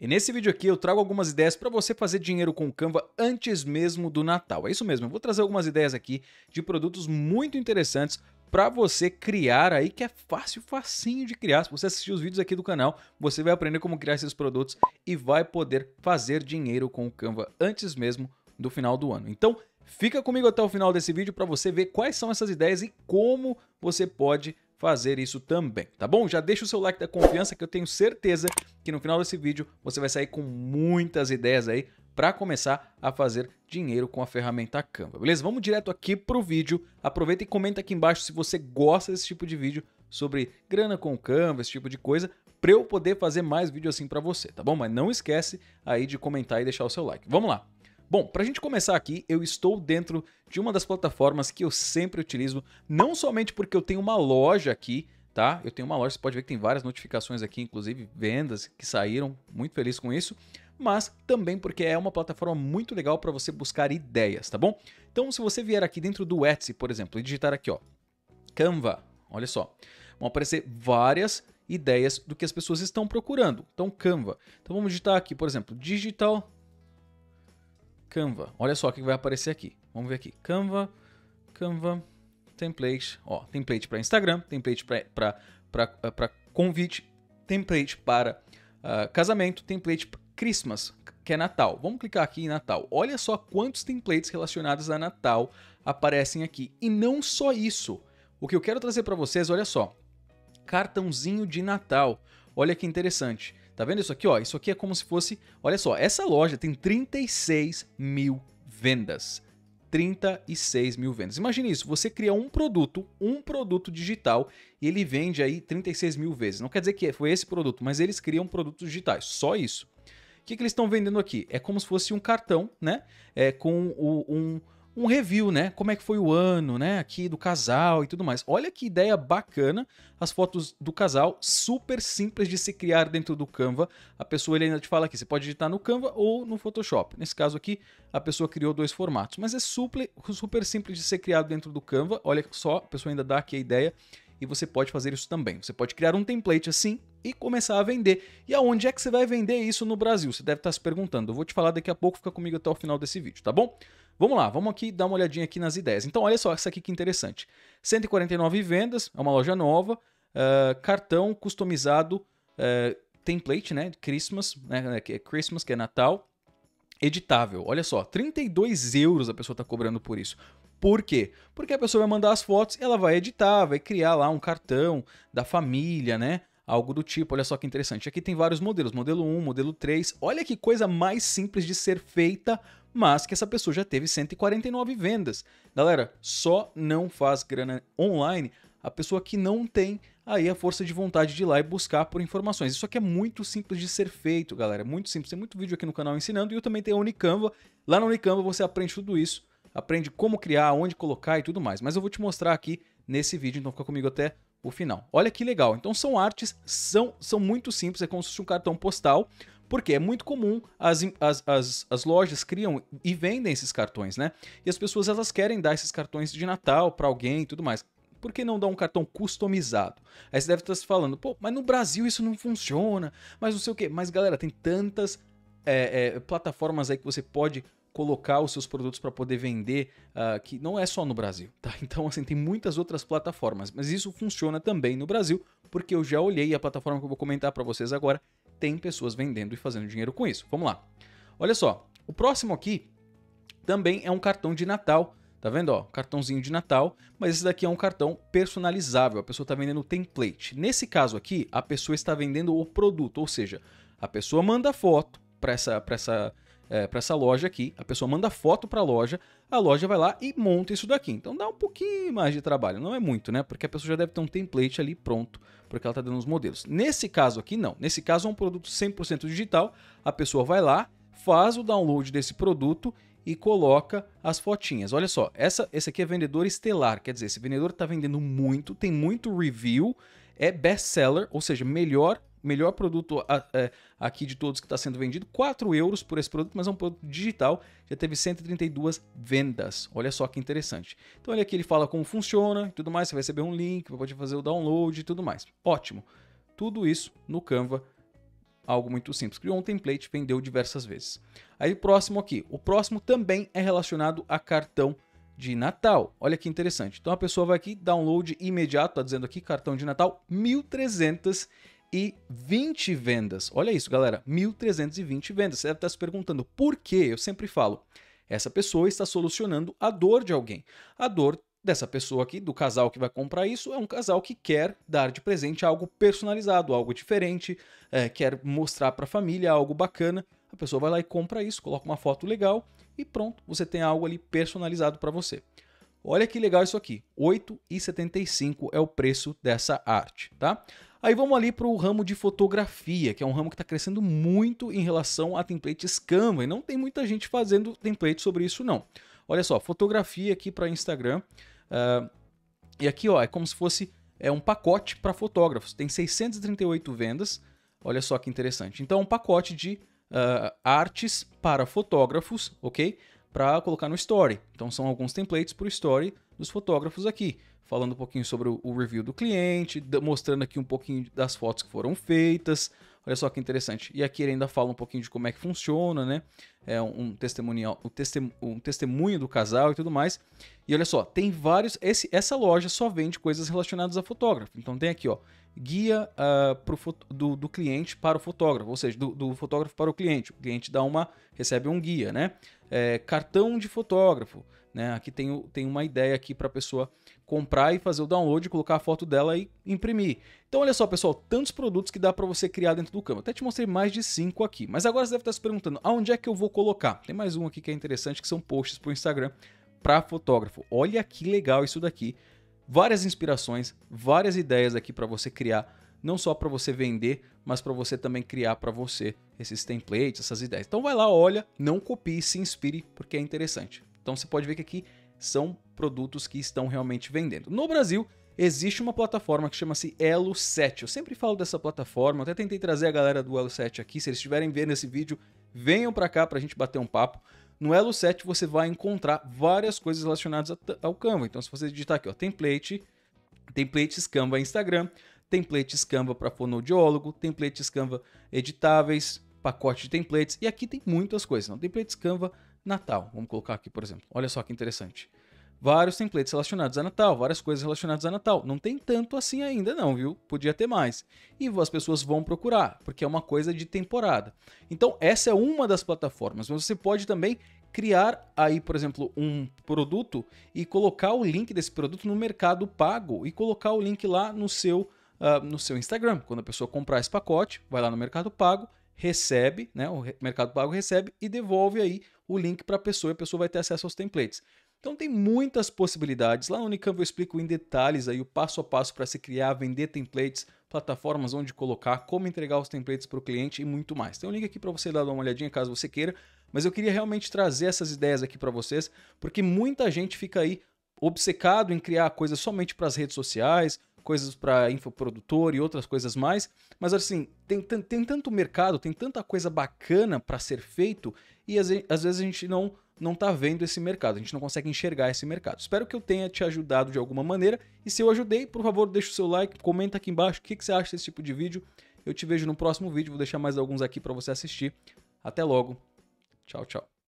E nesse vídeo aqui eu trago algumas ideias para você fazer dinheiro com Canva antes mesmo do Natal. É isso mesmo, eu vou trazer algumas ideias aqui de produtos muito interessantes para você criar aí, que é fácil, facinho de criar. Se você assistir os vídeos aqui do canal, você vai aprender como criar esses produtos e vai poder fazer dinheiro com o Canva antes mesmo do final do ano. Então, fica comigo até o final desse vídeo para você ver quais são essas ideias e como você pode fazer isso também, tá bom? Já deixa o seu like da confiança que eu tenho certeza que no final desse vídeo você vai sair com muitas ideias aí para começar a fazer dinheiro com a ferramenta Canva, beleza? Vamos direto aqui pro vídeo. Aproveita e comenta aqui embaixo se você gosta desse tipo de vídeo sobre grana com Canva, esse tipo de coisa, para eu poder fazer mais vídeo assim para você, tá bom? Mas não esquece aí de comentar e deixar o seu like. Vamos lá. Bom, para a gente começar aqui, eu estou dentro de uma das plataformas que eu sempre utilizo, não somente porque eu tenho uma loja aqui, tá? Eu tenho uma loja, você pode ver que tem várias notificações aqui, inclusive vendas que saíram, muito feliz com isso, mas também porque é uma plataforma muito legal para você buscar ideias, tá bom? Então, se você vier aqui dentro do Etsy, por exemplo, e digitar aqui, ó, Canva, olha só, vão aparecer várias ideias do que as pessoas estão procurando. Então, Canva. Então, vamos digitar aqui, por exemplo, digital Canva. Olha só o que vai aparecer aqui. Vamos ver aqui. Canva, Canva template, ó, template para Instagram, template para eh, convite, template para uh, casamento, template para Christmas, que é Natal. Vamos clicar aqui em Natal. Olha só quantos templates relacionados a Natal aparecem aqui. E não só isso. O que eu quero trazer para vocês, olha só, cartãozinho de Natal. Olha que interessante. Tá vendo isso aqui? Ó, isso aqui é como se fosse. Olha só, essa loja tem 36 mil vendas. 36 mil vendas. Imagine isso, você cria um produto, um produto digital, e ele vende aí 36 mil vezes. Não quer dizer que é, foi esse produto, mas eles criam produtos digitais, só isso. O que, que eles estão vendendo aqui? É como se fosse um cartão, né? É com o, um um review, né? Como é que foi o ano, né? Aqui do casal e tudo mais. Olha que ideia bacana, as fotos do casal, super simples de se criar dentro do Canva. A pessoa ele ainda te fala aqui, você pode editar no Canva ou no Photoshop. Nesse caso aqui, a pessoa criou dois formatos, mas é super, super simples de ser criado dentro do Canva. Olha só, a pessoa ainda dá aqui a ideia e você pode fazer isso também. Você pode criar um template assim e começar a vender. E aonde é que você vai vender isso no Brasil? Você deve estar se perguntando. Eu vou te falar daqui a pouco, fica comigo até o final desse vídeo, tá bom? Vamos lá, vamos aqui dar uma olhadinha aqui nas ideias. Então, olha só essa aqui que interessante. 149 vendas, é uma loja nova, uh, cartão customizado, uh, template, né? Christmas, né? né que é Christmas, que é Natal editável. Olha só, 32 euros a pessoa está cobrando por isso. Por quê? Porque a pessoa vai mandar as fotos, ela vai editar, vai criar lá um cartão da família, né? Algo do tipo, olha só que interessante. Aqui tem vários modelos, modelo 1, modelo 3. Olha que coisa mais simples de ser feita, mas que essa pessoa já teve 149 vendas. Galera, só não faz grana online a pessoa que não tem aí a força de vontade de ir lá e buscar por informações. Isso aqui é muito simples de ser feito, galera. Muito simples. Tem muito vídeo aqui no canal ensinando e eu também tenho a Unicamva. Lá na Unicamva você aprende tudo isso aprende como criar, onde colocar e tudo mais. Mas eu vou te mostrar aqui nesse vídeo, então fica comigo até o final. Olha que legal. Então são artes, são, são muito simples, é como se fosse um cartão postal, porque é muito comum, as, as, as, as, lojas criam e vendem esses cartões, né? E as pessoas elas querem dar esses cartões de Natal para alguém e tudo mais. Por que não dar um cartão customizado? Aí você deve estar se falando, pô, mas no Brasil isso não funciona, mas não sei o quê. Mas galera, tem tantas é, é, plataformas aí que você pode colocar os seus produtos para poder vender, uh, que não é só no Brasil, tá? Então, assim, tem muitas outras plataformas, mas isso funciona também no Brasil, porque eu já olhei a plataforma que eu vou comentar para vocês agora, tem pessoas vendendo e fazendo dinheiro com isso. Vamos lá. Olha só, o próximo aqui também é um cartão de Natal. Tá vendo? Ó, cartãozinho de Natal, mas esse daqui é um cartão personalizável. A pessoa está vendendo template. Nesse caso aqui, a pessoa está vendendo o produto, ou seja, a pessoa manda foto para essa, pra essa é, para essa loja aqui, a pessoa manda foto para a loja, a loja vai lá e monta isso daqui. Então dá um pouquinho mais de trabalho, não é muito, né? Porque a pessoa já deve ter um template ali pronto, porque ela está dando os modelos. Nesse caso aqui, não. Nesse caso é um produto 100% digital, a pessoa vai lá, faz o download desse produto e coloca as fotinhas. Olha só, essa, esse aqui é vendedor estelar, quer dizer, esse vendedor está vendendo muito, tem muito review, é best-seller, ou seja, melhor melhor produto é, aqui de todos que está sendo vendido, 4 euros por esse produto, mas é um produto digital, já teve 132 vendas. Olha só que interessante. Então ele aqui ele fala como funciona e tudo mais, você vai receber um link, pode fazer o download e tudo mais. Ótimo. Tudo isso no Canva, algo muito simples. Criou um template, vendeu diversas vezes. Aí o próximo aqui, o próximo também é relacionado a cartão de Natal. Olha que interessante. Então a pessoa vai aqui, download imediato, está dizendo aqui, cartão de Natal, 1300 1.320 vendas. Olha isso, galera, 1.320 vendas. Você deve estar se perguntando por quê? Eu sempre falo, essa pessoa está solucionando a dor de alguém. A dor dessa pessoa aqui, do casal que vai comprar isso, é um casal que quer dar de presente algo personalizado, algo diferente, é, quer mostrar para a família algo bacana. A pessoa vai lá e compra isso, coloca uma foto legal e pronto, você tem algo ali personalizado para você. Olha que legal isso aqui, R$ 8,75 é o preço dessa arte, tá? Aí vamos ali para o ramo de fotografia, que é um ramo que está crescendo muito em relação a templates Canva, e não tem muita gente fazendo template sobre isso não. Olha só, fotografia aqui para Instagram, uh, e aqui ó, é como se fosse é um pacote para fotógrafos, tem 638 vendas, olha só que interessante. Então é um pacote de uh, artes para fotógrafos, ok? Para colocar no Story. Então são alguns templates para o Story dos fotógrafos aqui falando um pouquinho sobre o review do cliente, mostrando aqui um pouquinho das fotos que foram feitas. Olha só que interessante. E aqui ele ainda fala um pouquinho de como é que funciona, né? É um, testemunho, um, testem, um testemunho do casal e tudo mais. E olha só, tem vários. Esse, essa loja só vende coisas relacionadas a fotógrafo. Então tem aqui, ó, guia uh, pro, do, do, cliente para o fotógrafo, ou seja, do, do, fotógrafo para o cliente. O cliente dá uma, recebe um guia, né? É, cartão de fotógrafo, né? Aqui tem, tem uma ideia aqui para a pessoa comprar e fazer o download, colocar a foto dela e imprimir. Então olha só, pessoal, tantos produtos que dá para você criar dentro do Canva. Até te mostrei mais de cinco aqui. Mas agora você deve estar tá se perguntando, aonde é que eu vou colocar? Tem mais um aqui que é interessante, que são posts para o Instagram para fotógrafo. Olha que legal isso daqui. Várias inspirações, várias ideias aqui para você criar não só para você vender, mas para você também criar para você esses templates, essas ideias. Então vai lá, olha, não copie, se inspire, porque é interessante. Então você pode ver que aqui são produtos que estão realmente vendendo. No Brasil, existe uma plataforma que chama-se Elo 7. Eu sempre falo dessa plataforma, até tentei trazer a galera do Elo 7 aqui. Se eles estiverem vendo esse vídeo, venham para cá para a gente bater um papo. No Elo 7 você vai encontrar várias coisas relacionadas ao Canva. Então, se você digitar aqui, ó, template, templates Canva Instagram, templates Canva para fonoaudiólogo, templates Canva editáveis, pacote de templates. E aqui tem muitas coisas. Não? Templates Canva Natal, vamos colocar aqui, por exemplo. Olha só que interessante. Vários templates relacionados a Natal, várias coisas relacionadas a Natal. Não tem tanto assim ainda não, viu? Podia ter mais. E as pessoas vão procurar, porque é uma coisa de temporada. Então, essa é uma das plataformas, mas você pode também criar aí, por exemplo, um produto e colocar o link desse produto no mercado pago e colocar o link lá no seu uh, no seu Instagram. Quando a pessoa comprar esse pacote, vai lá no mercado pago, recebe, né? O mercado pago recebe e devolve aí o link para a pessoa e a pessoa vai ter acesso aos templates. Então tem muitas possibilidades. Lá no Unicamp eu explico em detalhes aí o passo a passo para se criar, vender templates, plataformas onde colocar, como entregar os templates para o cliente e muito mais. Tem um link aqui para você dar uma olhadinha caso você queira, mas eu queria realmente trazer essas ideias aqui para vocês, porque muita gente fica aí obcecado em criar coisas somente para as redes sociais coisas para infoprodutor e outras coisas mais. Mas assim, tem, tem, tem tanto mercado, tem tanta coisa bacana para ser feito e às, às vezes a gente não não está vendo esse mercado, a gente não consegue enxergar esse mercado. Espero que eu tenha te ajudado de alguma maneira e se eu ajudei, por favor, deixa o seu like, comenta aqui embaixo o que, que você acha desse tipo de vídeo. Eu te vejo no próximo vídeo, vou deixar mais alguns aqui para você assistir. Até logo, tchau, tchau.